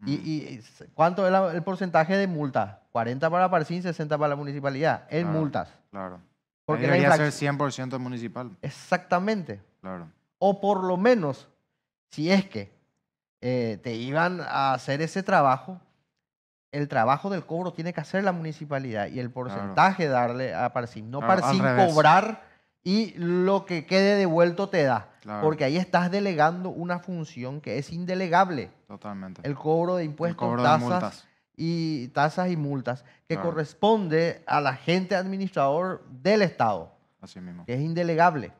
Y, mm. cuánto es el porcentaje de multa? 40 para Parsim, 60 para la municipalidad, en multas. Claro. Porque debería ser 100% municipal. Exactamente. Claro. O por lo menos, si es que eh, te iban a hacer ese trabajo, el trabajo del cobro tiene que hacer la municipalidad y el porcentaje darle a Parsim, no claro, cobrar y lo que quede devuelto te da. Porque ahí estás delegando una función que es indelegable. Totalmente. El cobro de impuestos, tasas, y, tasas y multas, que corresponde al la administrador del Estado. Así mismo. Que es indelegable.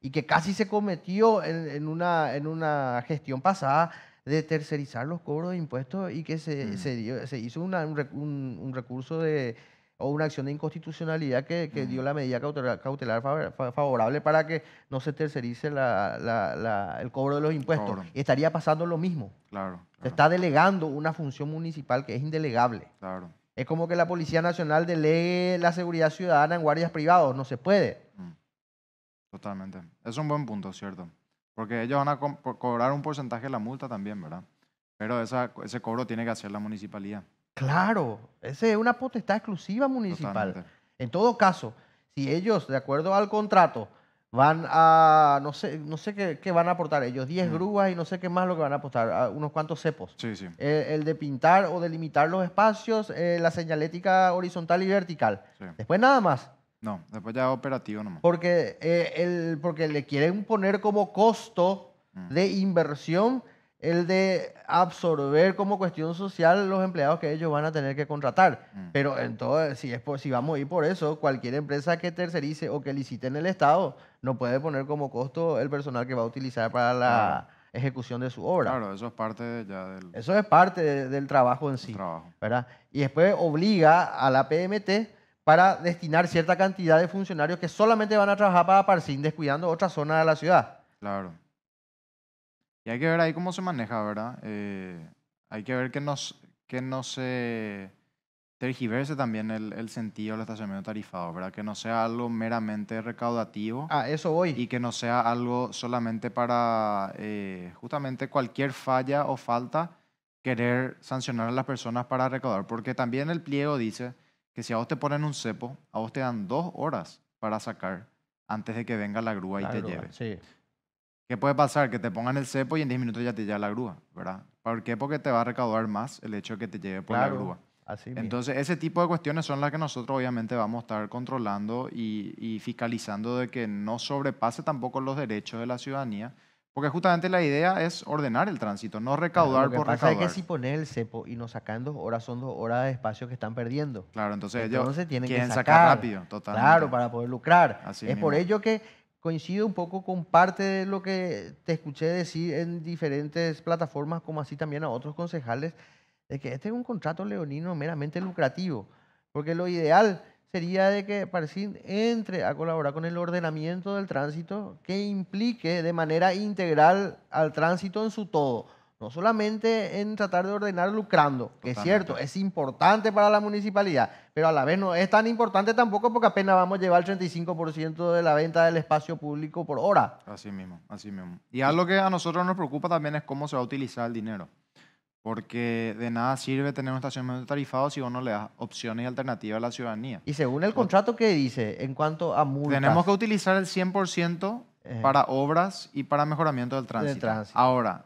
Y que casi se cometió una, en una gestión pasada de tercerizar los cobros de impuestos y que se, mm. se, se hizo un, recurso de, o una acción de inconstitucionalidad que, dio mm. la medida cautelar, favorable para que no se tercerice la, la, el cobro de los impuestos. Estaría pasando lo mismo. Claro, Se está delegando una función municipal que es indelegable. Claro. Es como que la Policía Nacional delegue la seguridad ciudadana en guardias privados. No se puede. Mm. Totalmente. Es un buen punto, ¿cierto? Porque ellos van a cobrar un porcentaje de la multa también, ¿verdad? Pero ese cobro tiene que hacer la municipalidad. Claro, esa es una potestad exclusiva municipal. En todo caso, si ellos, de acuerdo al contrato, van a, no sé, no sé qué, van a aportar ellos, 10 mm. grúas y no sé qué más lo que van a aportar, ah, unos cuantos cepos. El, de pintar o delimitar los espacios, eh, la señalética horizontal y vertical. Después nada más. No, después ya operativo nomás. Porque, eh, el, porque le quieren poner como costo mm. de inversión el de absorber como cuestión social los empleados que ellos van a tener que contratar. Mm. Pero entonces, si, es si vamos a ir por eso, cualquier empresa que tercerice o que licite en el Estado no puede poner como costo el personal que va a utilizar para la ejecución de su obra. Claro, eso es parte ya del... Eso es parte del trabajo en sí. Y después obliga a la PMT para destinar cierta cantidad de funcionarios que solamente van a trabajar para Parsin, descuidando otra zona de la ciudad. Claro. Y hay que ver ahí cómo se maneja, ¿verdad? Eh, hay que ver que no, que no se tergiverse también el, el sentido del estacionamiento tarifado, ¿verdad? Que no sea algo meramente recaudativo. Ah, eso voy. Y que no sea algo solamente para eh, justamente cualquier falla o falta querer sancionar a las personas para recaudar. Porque también el pliego dice que si a vos te ponen un cepo, a vos te dan dos horas para sacar antes de que venga la grúa y te lleve. ¿Qué puede pasar? Que te pongan el cepo y en 10 minutos ya te lleva la grúa, ¿verdad? ¿Por qué? Porque te va a recaudar más el hecho de que te lleve por pues, la grúa. Entonces, ese tipo de cuestiones son las que nosotros obviamente vamos a estar controlando y, y fiscalizando de que no sobrepase tampoco los derechos de la ciudadanía, porque justamente la idea es ordenar el tránsito, no recaudar lo que por pasa Es que si poner el cepo y nos sacan dos horas, son dos horas de espacio que están perdiendo. Claro, entonces, ellos quieren que sacar, rápido, totalmente. Claro, para poder lucrar. es por ello que coincido un poco con parte de lo que te escuché decir en diferentes plataformas, como así también a otros concejales, de que este es un contrato leonino meramente lucrativo. Porque lo ideal sería de que Parsin entre a colaborar con el ordenamiento del tránsito que implique de manera integral al tránsito en su todo. No solamente en tratar de ordenar lucrando, que es cierto, es importante para la municipalidad, pero a la vez no es tan importante tampoco porque apenas vamos a llevar el 35% de la venta del espacio público por hora. Así mismo, así mismo. Y algo que a nosotros nos preocupa también es cómo se va a utilizar el dinero. Porque de nada sirve tener un estacionamiento tarifado si uno le da opciones y alternativas a la ciudadanía. Y según el contrato, ¿qué dice en cuanto a multas? Tenemos que utilizar el 100% eh. para obras y para mejoramiento del tránsito. Ahora,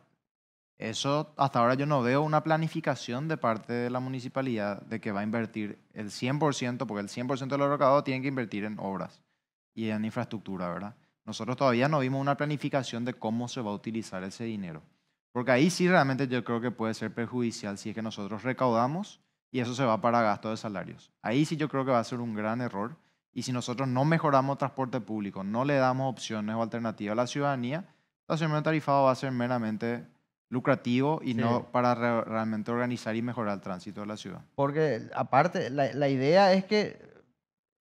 eso hasta ahora yo no veo una planificación de parte de la municipalidad de que va a invertir el 100%, porque el 100% de los recaudados tienen que invertir en obras y en infraestructura, ¿verdad? Nosotros todavía no vimos una planificación de cómo se va a utilizar ese dinero. Porque ahí sí realmente yo creo que puede ser perjudicial si es que nosotros recaudamos y eso se va para gasto de salarios. Ahí sí yo creo que va a ser un gran error. Y si nosotros no mejoramos transporte público, no le damos opciones o alternativas a la ciudadanía, el estacionamiento tarifado va a ser meramente lucrativo y no para realmente organizar y mejorar el tránsito de la ciudad. Porque aparte, la idea es que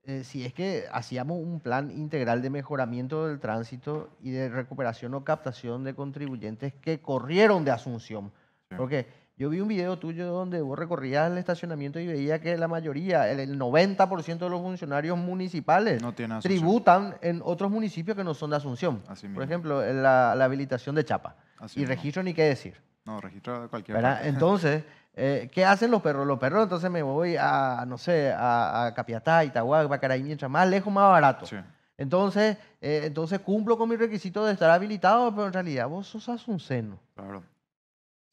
eh, si es que hacíamos un plan integral de mejoramiento del tránsito y de recuperación o captación de contribuyentes que corrieron de Asunción. Porque yo vi un video tuyo donde vos recorrías el estacionamiento y veía que la mayoría, el, 90% de los funcionarios municipales tributan en otros municipios que no son de Asunción. Por ejemplo, la, habilitación de Chapa. y registro ni qué decir. No, registro de cualquier. Entonces... Eh, ¿Qué hacen los perros? Los perros, entonces me voy a, no sé, a, a Capiatá, Itagua, Bacaray, mientras más lejos, más barato. Entonces, eh, entonces cumplo con mi requisito de estar habilitado, pero en realidad vos sos asunceno. Claro.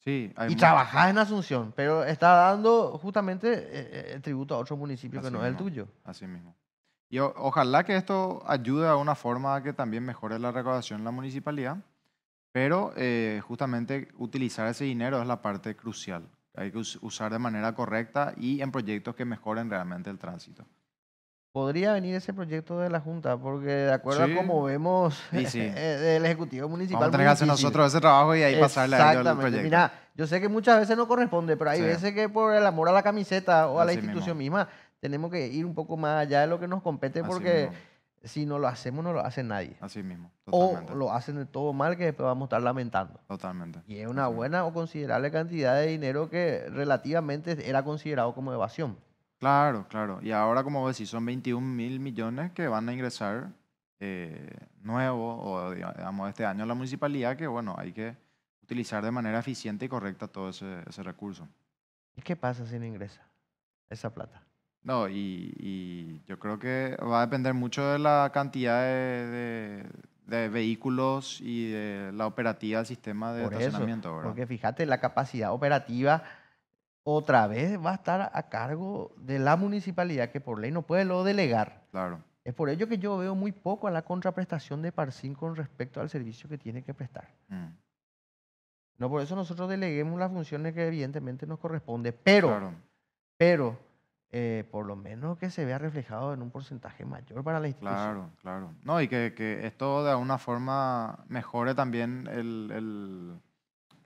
Sí, y trabajás en Asunción, pero está dando justamente eh, el tributo a otro municipio que no es el tuyo. Así mismo. Y ojalá que esto ayude a una forma que también mejore la recaudación en la municipalidad, pero justamente utilizar ese dinero es la parte crucial hay que usar de manera correcta y en proyectos que mejoren realmente el tránsito. Podría venir ese proyecto de la Junta, porque de acuerdo a como vemos el Ejecutivo Municipal. Vamos a nosotros ese trabajo y ahí pasarle a ellos el proyecto. Mira, yo sé que muchas veces no corresponde, pero hay veces que por el amor a la camiseta o a la institución misma, tenemos que ir un poco más allá de lo que nos compete, porque si no lo hacemos, no lo hace nadie. Así mismo. O lo hacen de todo mal que después vamos a estar lamentando. Totalmente. Y es una buena o considerable cantidad de dinero que relativamente era considerado como evasión. Claro, claro. Y ahora, como ves, decís, son 21 mil millones que van a ingresar eh, nuevo, o, digamos, este año a la municipalidad que, bueno, hay que utilizar de manera eficiente y correcta todo ese, ese recurso. ¿Y qué pasa si no ingresa esa plata? No, y, yo creo que va a depender mucho de la cantidad de, vehículos y de la operativa del sistema de estacionamiento. Porque fíjate, la capacidad operativa otra vez va a estar a cargo de la municipalidad que por ley no puede lo delegar. Claro. Es por ello que yo veo muy poco a la contraprestación de Parcín con respecto al servicio que tiene que prestar. Mm. No por eso nosotros deleguemos las funciones que evidentemente nos corresponde, pero, pero eh, por lo menos que se vea reflejado en un porcentaje mayor para la institución. Claro, claro. No, y que, esto de alguna forma mejore también el,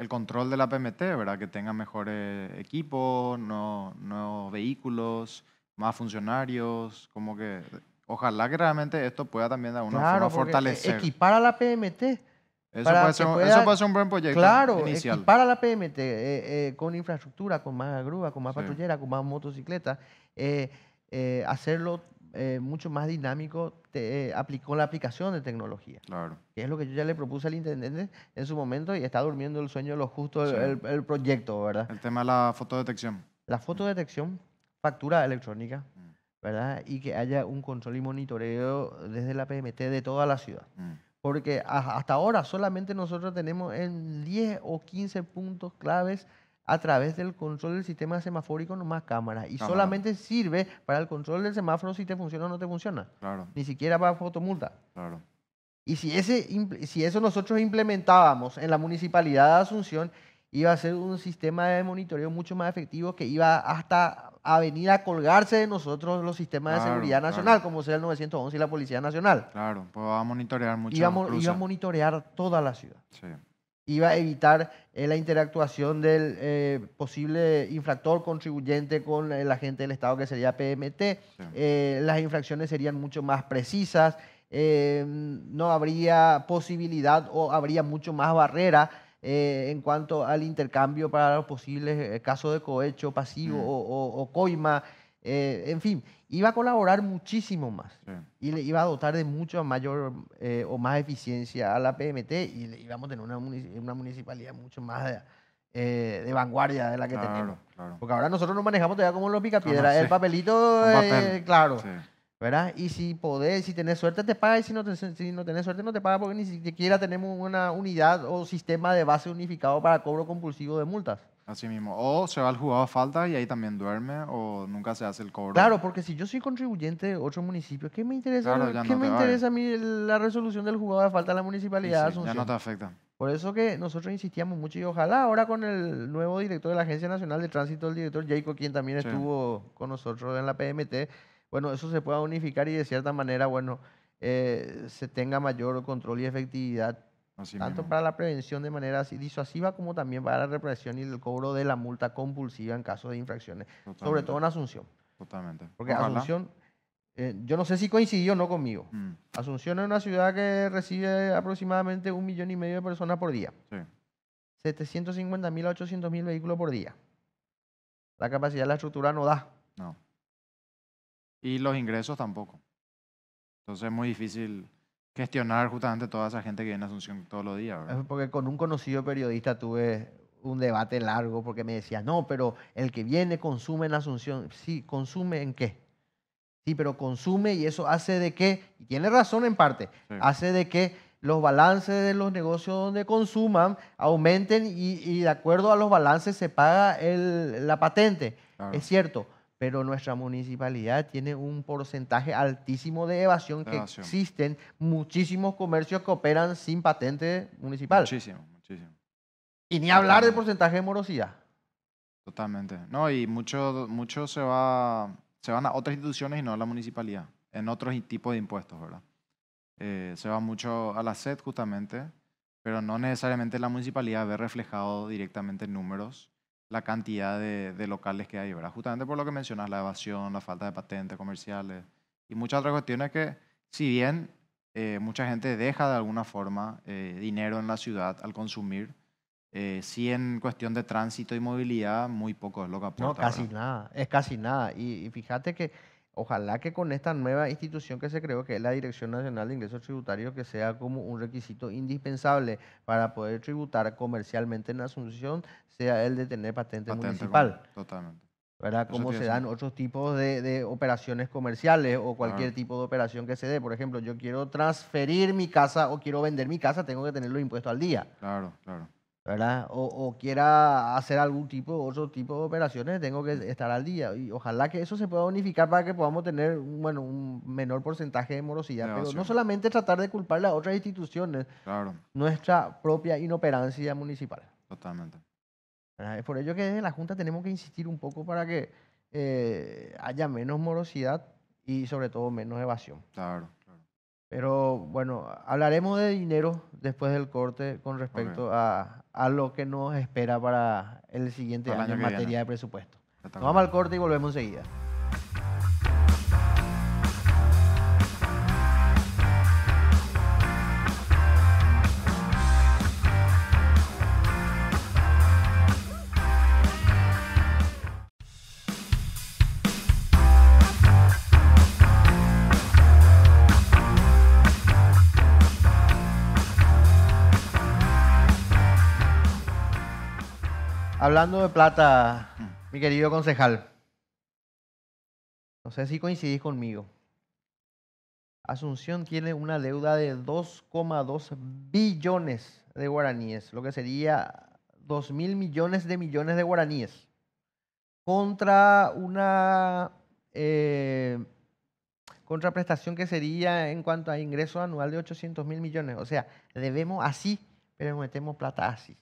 control de la PMT, ¿verdad? Que tenga mejores equipos, nuevos, nuevos vehículos, más funcionarios, como que ojalá que realmente esto pueda también de alguna forma fortalecer. Equipar a la PMT eso, puede ser, un buen proyecto. Claro, inicial. para la PMT eh, eh, con infraestructura, con más grúa, con más patrullera, con más motocicletas, eh, hacerlo mucho más dinámico te, con la aplicación de tecnología. Claro. Que es lo que yo ya le propuse al intendente en su momento y está durmiendo el sueño lo justo el, proyecto, ¿verdad? El tema de la fotodetección. La fotodetección, factura electrónica. Mm. ¿verdad? Y que haya un control y monitoreo desde la PMT de toda la ciudad. Mm porque hasta ahora solamente nosotros tenemos en 10 o 15 puntos claves a través del control del sistema semafórico más cámaras. Y solamente sirve para el control del semáforo si te funciona o no te funciona. Claro. Ni siquiera para fotomulta. Claro. Y si, ese, si eso nosotros implementábamos en la municipalidad de Asunción, iba a ser un sistema de monitoreo mucho más efectivo que iba hasta a venir a colgarse de nosotros los sistemas de seguridad nacional, como sea el 911 y la Policía Nacional. Claro, pues va a monitorear mucho. Iba, iba a monitorear toda la ciudad. Sí. Iba a evitar eh, la interactuación del eh, posible infractor contribuyente con el agente del Estado, que sería PMT. Eh, las infracciones serían mucho más precisas. no habría posibilidad o habría mucho más barrera eh, en cuanto al intercambio para los posibles eh, casos de cohecho pasivo mm. o, coima, eh, en fin, iba a colaborar muchísimo más y le iba a dotar de mucho mayor o más eficiencia a la PMT y íbamos a tener una, una municipalidad mucho más... De, vanguardia de la que tenemos. Porque ahora nosotros nos manejamos todavía como los picapiedras, el papelito, claro. ¿verdad? Y si podés, si tenés suerte, te paga. Y si no, tenés suerte, no te paga porque ni siquiera tenemos una unidad o sistema de base unificado para cobro compulsivo de multas. Así mismo. O se va al jugador a falta y ahí también duerme o nunca se hace el cobro. Claro, porque si yo soy contribuyente de otro municipio, ¿qué me interesa, ¿qué me interesa a mí la resolución del jugador a falta a la municipalidad? ya no te afecta. Por eso que nosotros insistíamos mucho y ojalá ahora con el nuevo director de la Agencia Nacional de Tránsito, el director Jacob, quien también estuvo con nosotros en la PMT, bueno, eso se pueda unificar y de cierta manera, bueno, eh, se tenga mayor control y efectividad, tanto para la prevención de manera disuasiva como también para la represión y el cobro de la multa compulsiva en caso de infracciones, sobre todo en Asunción. Totalmente. Porque Asunción, eh, yo no sé si coincidió o no conmigo. Mm. Asunción es una ciudad que recibe aproximadamente un millón y medio de personas por día. Sí. 750 mil a 800.000 mil vehículos por día. La capacidad de la estructura no da. No y los ingresos tampoco. Entonces es muy difícil gestionar justamente toda esa gente que viene a Asunción todos los días. Porque con un conocido periodista tuve un debate largo porque me decía, no, pero el que viene consume en Asunción. Sí, consume en qué? Sí, pero consume y eso hace de qué y tiene razón en parte, hace de que los balances de los negocios donde consuman aumenten y, de acuerdo a los balances se paga el, la patente. Es cierto, pero nuestra municipalidad tiene un porcentaje altísimo de evasión, que existen muchísimos comercios que operan sin patente municipal. Muchísimo, muchísimo. Y ni hablar del porcentaje de morosidad. Totalmente. No, y mucho, mucho se, va, se van a otras instituciones y no a la municipalidad, en otros tipos de impuestos, ¿verdad? Eh, se va mucho a la SED justamente, pero no necesariamente la municipalidad ve reflejado directamente en números la cantidad de, locales que hay, ¿verdad? Justamente por lo que mencionas, la evasión, la falta de patentes comerciales y muchas otras cuestiones que, si bien eh, mucha gente deja de alguna forma eh, dinero en la ciudad al consumir, eh, si en cuestión de tránsito y movilidad, muy poco es lo que aporta. No, casi nada, es casi nada. y fíjate que Ojalá que con esta nueva institución que se creó, que es la Dirección Nacional de Ingresos Tributarios, que sea como un requisito indispensable para poder tributar comercialmente en Asunción, sea el de tener patente, municipal. totalmente. ¿verdad? cómo se dan otros tipos de, de operaciones comerciales o cualquier tipo de operación que se dé. Por ejemplo, yo quiero transferir mi casa o quiero vender mi casa, tengo que tener los impuestos al día. Claro, claro. ¿verdad? O, quiera hacer algún tipo, otro tipo de operaciones, tengo que estar al día. Y ojalá que eso se pueda unificar para que podamos tener, bueno, un menor porcentaje de morosidad. Pero no solamente tratar de culpar a otras instituciones, nuestra propia inoperancia municipal. Totalmente. Es por ello que desde la Junta tenemos que insistir un poco para que eh, haya menos morosidad y sobre todo menos evasión. Claro. Pero bueno, hablaremos de dinero después del corte con respecto a, lo que nos espera para el siguiente año, en materia de presupuesto. Nos vamos al corte y volvemos enseguida. hablando de plata, mi querido concejal, no sé si coincidís conmigo. Asunción tiene una deuda de 2,2 billones de guaraníes, lo que sería 2 mil millones de millones de guaraníes, contra una eh, contraprestación que sería en cuanto a ingreso anual de 800 mil millones. O sea, debemos así, pero metemos plata así.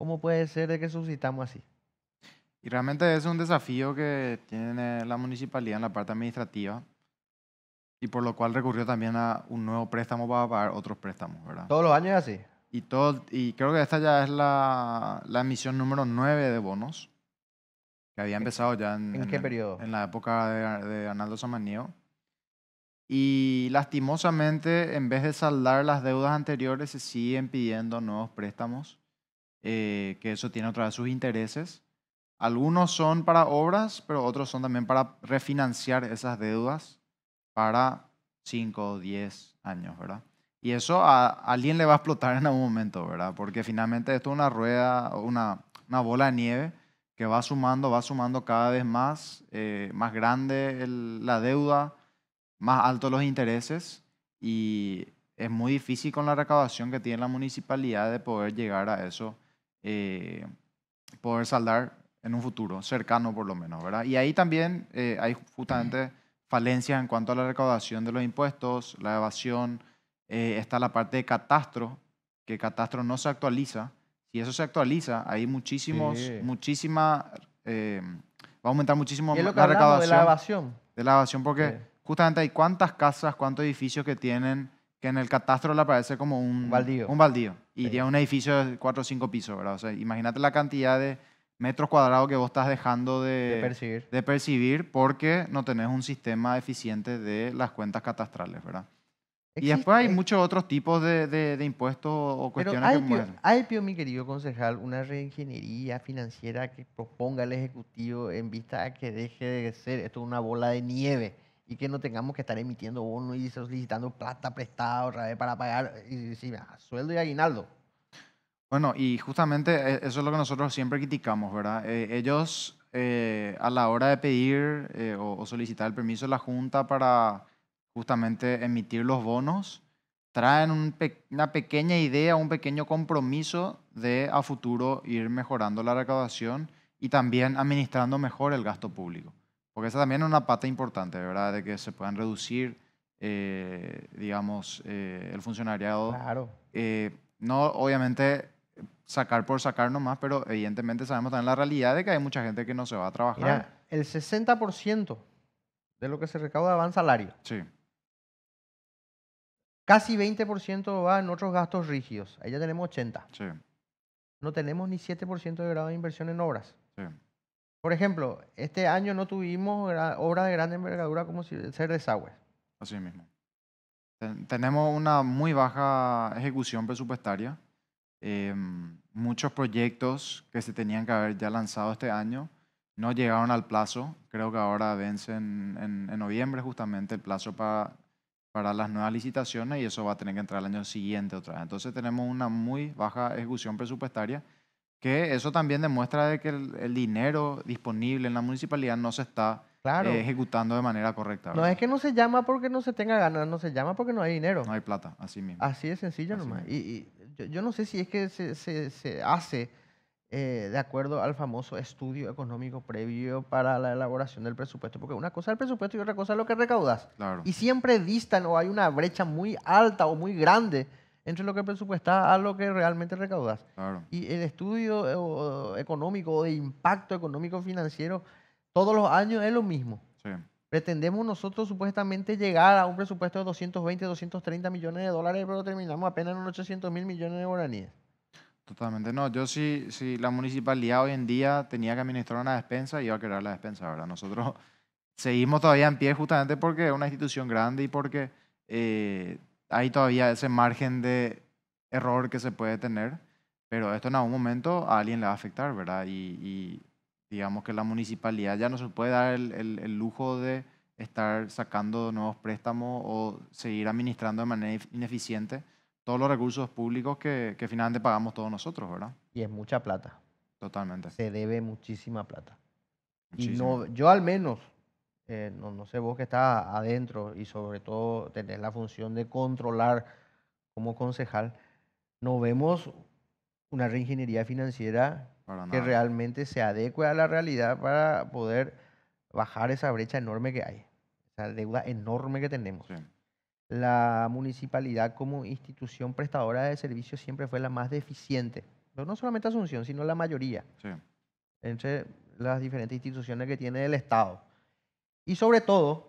¿Cómo puede ser de que suscitamos así? Y realmente es un desafío que tiene la municipalidad en la parte administrativa y por lo cual recurrió también a un nuevo préstamo para pagar otros préstamos, ¿verdad? Todos los años es así. Y, todo, y creo que esta ya es la, la emisión número 9 de bonos, que había empezado ya en... ¿En, qué periodo? En la época de, de Arnaldo Samaniego. Y lastimosamente, en vez de saldar las deudas anteriores, se siguen pidiendo nuevos préstamos eh, que eso tiene otra vez sus intereses. Algunos son para obras, pero otros son también para refinanciar esas deudas para 5 o 10 años, ¿verdad? Y eso a, alguien le va a explotar en algún momento, ¿verdad? Porque finalmente esto es una rueda, una, una bola de nieve que va sumando, va sumando cada vez más, eh, más grande la deuda, más altos los intereses y es muy difícil con la recaudación que tiene la municipalidad de poder llegar a eso eh, poder saldar en un futuro, cercano por lo menos, ¿verdad? Y ahí también eh, hay justamente falencias en cuanto a la recaudación de los impuestos, la evasión, eh, está la parte de catastro, que catastro no se actualiza. Si eso se actualiza, hay muchísimos, muchísima, va a aumentar muchísimo la recaudación. De la evasión. De la evasión, porque justamente hay cuántas casas, cuántos edificios que tienen que en el catastro le aparece como un Un baldío y un edificio de 4 o 5 pisos, ¿verdad? O sea, imagínate la cantidad de metros cuadrados que vos estás dejando de, percibir. de percibir porque no tenés un sistema eficiente de las cuentas catastrales, ¿verdad? Y después hay muchos otros tipos de, de, impuestos o cuestiones Pero hay, que Hay, mi querido concejal, una reingeniería financiera que proponga el Ejecutivo en vista a que deje de ser esto una bola de nieve y que no tengamos que estar emitiendo bonos y solicitando plata prestada otra vez para pagar sueldo y aguinaldo. Bueno, y justamente eh, eso es lo que nosotros siempre criticamos, ¿verdad? Eh, ellos eh, a la hora de pedir o, solicitar el permiso de la Junta para justamente emitir los bonos, traen una pequeña idea, un pequeño compromiso de a futuro ir mejorando la recaudación y también administrando mejor el gasto público. Porque esa también es una pata importante, ¿verdad? De que se puedan reducir, eh, digamos, eh, el funcionariado. Claro. Eh, no, obviamente, sacar por sacar nomás, pero evidentemente sabemos también la realidad de que hay mucha gente que no se va a trabajar. el 60% de lo que se recauda va en salario. Sí. Casi 20% va en otros gastos rígidos. Ahí ya tenemos 80. Sí. No tenemos ni 7% de grado de inversión en obras. Sí. Por ejemplo, este año no tuvimos obras de gran envergadura como ser desagües. Así mismo. tenemos una muy baja ejecución presupuestaria. Em, muchos proyectos que se tenían que haber ya lanzado este año no llegaron al plazo. Creo que ahora vence en, en, noviembre justamente el plazo para, para las nuevas licitaciones y eso va a tener que entrar el año siguiente otra vez. Entonces tenemos una muy baja ejecución presupuestaria que eso también demuestra de que el, dinero disponible en la municipalidad no se está eh, ejecutando de manera correcta. No es que no se llama porque no se tenga ganas, no se llama porque no hay dinero. No hay plata, así mismo. Así de sencillo nomás. Y, yo, no sé si es que se, hace eh, de acuerdo al famoso estudio económico previo para la elaboración del presupuesto, porque una cosa es el presupuesto y otra cosa es lo que recaudas. Y siempre distan o hay una brecha muy alta o muy grande entre lo que presupuestas a lo que realmente recaudas. Y el estudio eh, económico o de impacto económico financiero todos los años es lo mismo. Pretendemos nosotros supuestamente llegar a un presupuesto de 220, 230 millones de dólares, pero terminamos apenas en 800 mil millones de guaraníes. Totalmente, no. Yo sí, si, la municipalidad hoy en día tenía que administrar una despensa, iba a crear la despensa, ¿verdad? Nosotros seguimos todavía en pie justamente porque es una institución grande y porque eh, hay todavía ese margen de error que se puede tener, pero esto en algún momento a alguien le va a afectar, ¿verdad? Y, digamos que la municipalidad ya no se puede dar el, lujo de estar sacando nuevos préstamos o seguir administrando de manera ineficiente todos los recursos públicos que, finalmente pagamos todos nosotros, ¿verdad? Y es mucha plata. Totalmente. Se debe muchísima plata. Y no, yo al menos eh, no, no, sé vos que estás adentro y sobre todo tenés la función de controlar como concejal, no vemos una reingeniería financiera que realmente se adecue a la realidad para poder bajar esa brecha enorme que hay, esa deuda enorme que tenemos. La municipalidad como institución prestadora de servicios siempre fue la más deficiente, no solamente Asunción, sino la mayoría, entre las diferentes instituciones que tiene el Estado. Y sobre todo,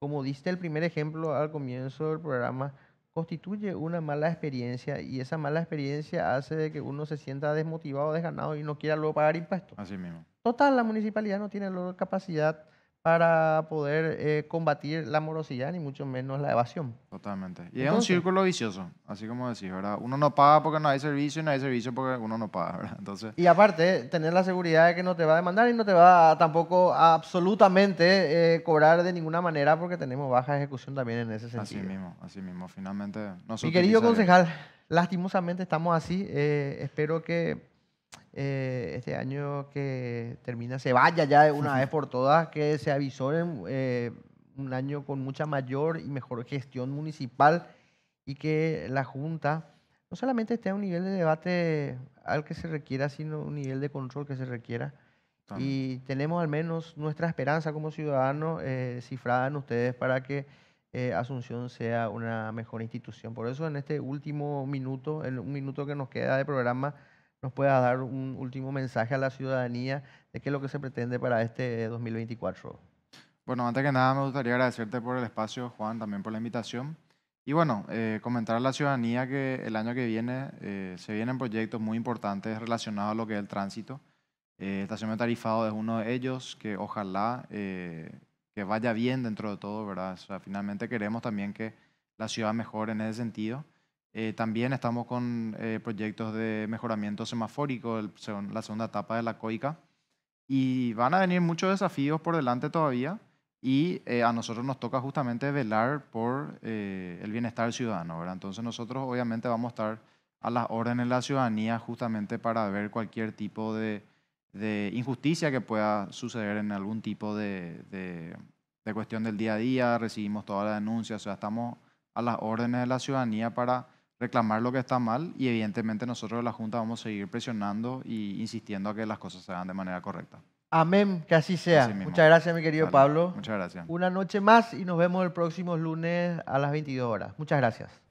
como diste el primer ejemplo al comienzo del programa, constituye una mala experiencia y esa mala experiencia hace que uno se sienta desmotivado, desganado y no quiera luego pagar impuestos. Así mismo. Total, la municipalidad no tiene la capacidad para poder eh, combatir la morosidad, ni mucho menos la evasión. Totalmente. Y es un círculo vicioso, así como decís, ¿verdad? Uno no paga porque no hay servicio y no hay servicio porque uno no paga, ¿verdad? Entonces... Y aparte, tener la seguridad de que no te va a demandar y no te va tampoco absolutamente eh, cobrar de ninguna manera porque tenemos baja ejecución también en ese sentido. Así mismo, así mismo. Finalmente, no Mi querido concejal, lastimosamente estamos así. Eh, espero que eh, este año que termina se vaya ya de una vez por todas, que se avisoren eh, un año con mucha mayor y mejor gestión municipal y que la Junta no solamente esté a un nivel de debate al que se requiera, sino un nivel de control que se requiera. Y tenemos al menos nuestra esperanza como ciudadanos eh, cifrada en ustedes para que Asunción sea una mejor institución. Por eso en este último minuto, en un minuto que nos queda de programa, nos pueda dar un último mensaje a la ciudadanía de qué es lo que se pretende para este 2024. Bueno, antes que nada me gustaría agradecerte por el espacio, Juan, también por la invitación. Y bueno, eh, comentar a la ciudadanía que el año que viene eh, se vienen proyectos muy importantes relacionados a lo que es el tránsito. Eh, estación de tarifado es uno de ellos que ojalá que vaya bien dentro de todo, ¿verdad? O sea, finalmente queremos también que la ciudad mejore en ese sentido. Eh, también estamos con eh, proyectos de mejoramiento semafórico, la segunda etapa de la COICA. Y van a venir muchos desafíos por delante todavía y eh, a nosotros nos toca justamente velar por el bienestar ciudadano. Entonces nosotros obviamente vamos a estar a las órdenes de la ciudadanía justamente para ver cualquier tipo de, injusticia que pueda suceder en algún tipo de, de, de, cuestión del día a día. Recibimos todas las denuncias, o sea, estamos a las órdenes de la ciudadanía para reclamar lo que está mal y evidentemente nosotros de la Junta vamos a seguir presionando e insistiendo a que las cosas se hagan de manera correcta. Amén, que así sea. Muchas gracias, mi querido Pablo. Muchas gracias. Una noche más y nos vemos el próximo lunes a las 22 horas. Muchas gracias.